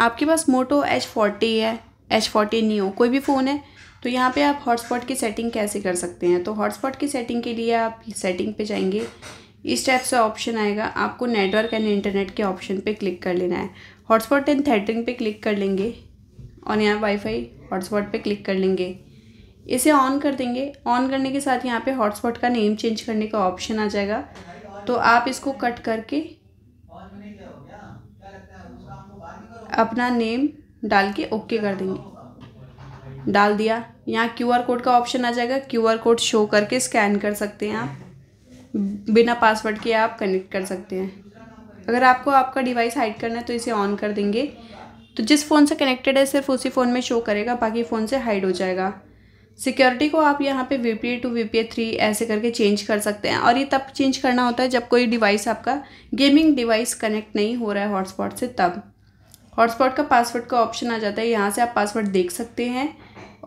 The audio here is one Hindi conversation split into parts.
आपके पास मोटो एच फोर्टी है एच फोर्टी न्यू कोई भी फ़ोन है तो यहाँ पे आप हॉटस्पॉट की सेटिंग कैसे कर सकते हैं तो हॉटस्पॉट की सेटिंग के लिए आप सेटिंग पे जाएंगे इस टाइप से ऑप्शन आएगा आपको नेटवर्क एंड इंटरनेट के ऑप्शन पे क्लिक कर लेना है हॉटस्पॉट एंड थेटरिंग पे क्लिक कर लेंगे और यहाँ वाईफाई हॉटस्पॉट पे क्लिक कर लेंगे इसे ऑन कर देंगे ऑन करने के साथ यहाँ पर हॉटस्पॉट का नेम चेंज करने का ऑप्शन आ जाएगा तो आप इसको कट करके अपना नेम डाल के ओके कर देंगे डाल दिया यहाँ क्यूआर कोड का ऑप्शन आ जाएगा क्यूआर कोड शो करके स्कैन कर सकते हैं आप बिना पासवर्ड के आप कनेक्ट कर सकते हैं अगर आपको आपका डिवाइस हाइड करना है तो इसे ऑन कर देंगे तो जिस फ़ोन से कनेक्टेड है सिर्फ उसी फ़ोन में शो करेगा बाकी फ़ोन से हाइड हो जाएगा सिक्योरिटी को आप यहाँ पे V P two V P three ऐसे करके चेंज कर सकते हैं और ये तब चेंज करना होता है जब कोई डिवाइस आपका गेमिंग डिवाइस कनेक्ट नहीं हो रहा है हॉटस्पॉट से तब हॉटस्पॉट का पासवर्ड का ऑप्शन आ जाता है यहाँ से आप पासवर्ड देख सकते हैं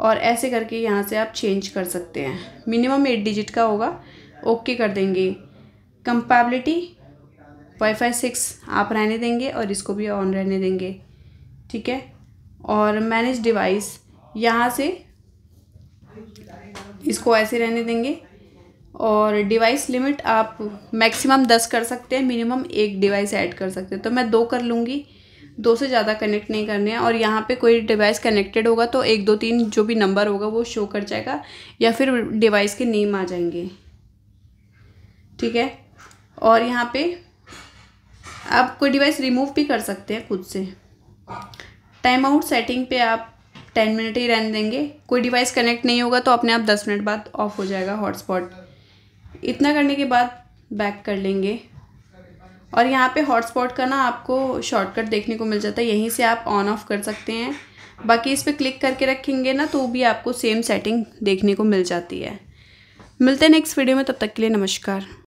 और ऐसे करके यहाँ से आप चेंज कर सकते हैं मिनिमम एट डिजिट का होगा ओके कर देंगे कंपेबिलिटी वाईफाई सिक्स आप रहने देंगे और इसको भी ऑन रहने देंगे ठीक है और मैनेज डिवाइस यहाँ से इसको ऐसे रहने देंगे और डिवाइस लिमिट आप मैक्सिमम दस कर सकते हैं मिनिमम एक डिवाइस ऐड कर सकते हैं तो मैं दो कर लूँगी दो से ज़्यादा कनेक्ट नहीं करने हैं और यहाँ पे कोई डिवाइस कनेक्टेड होगा तो एक दो तीन जो भी नंबर होगा वो शो कर जाएगा या फिर डिवाइस के नेम आ जाएंगे ठीक है और यहाँ पे आप कोई डिवाइस रिमूव भी कर सकते हैं खुद से टाइम आउट सेटिंग पे आप टेन मिनट ही रहने देंगे कोई डिवाइस कनेक्ट नहीं होगा तो अपने आप दस मिनट बाद ऑफ हो जाएगा हॉटस्पॉट इतना करने के बाद बैक कर लेंगे और यहाँ पे हॉटस्पॉट का ना आपको शॉर्टकट देखने को मिल जाता है यहीं से आप ऑन ऑफ कर सकते हैं बाकी इस पर क्लिक करके रखेंगे ना तो भी आपको सेम सेटिंग देखने को मिल जाती है मिलते हैं नेक्स्ट वीडियो में तब तक के लिए नमस्कार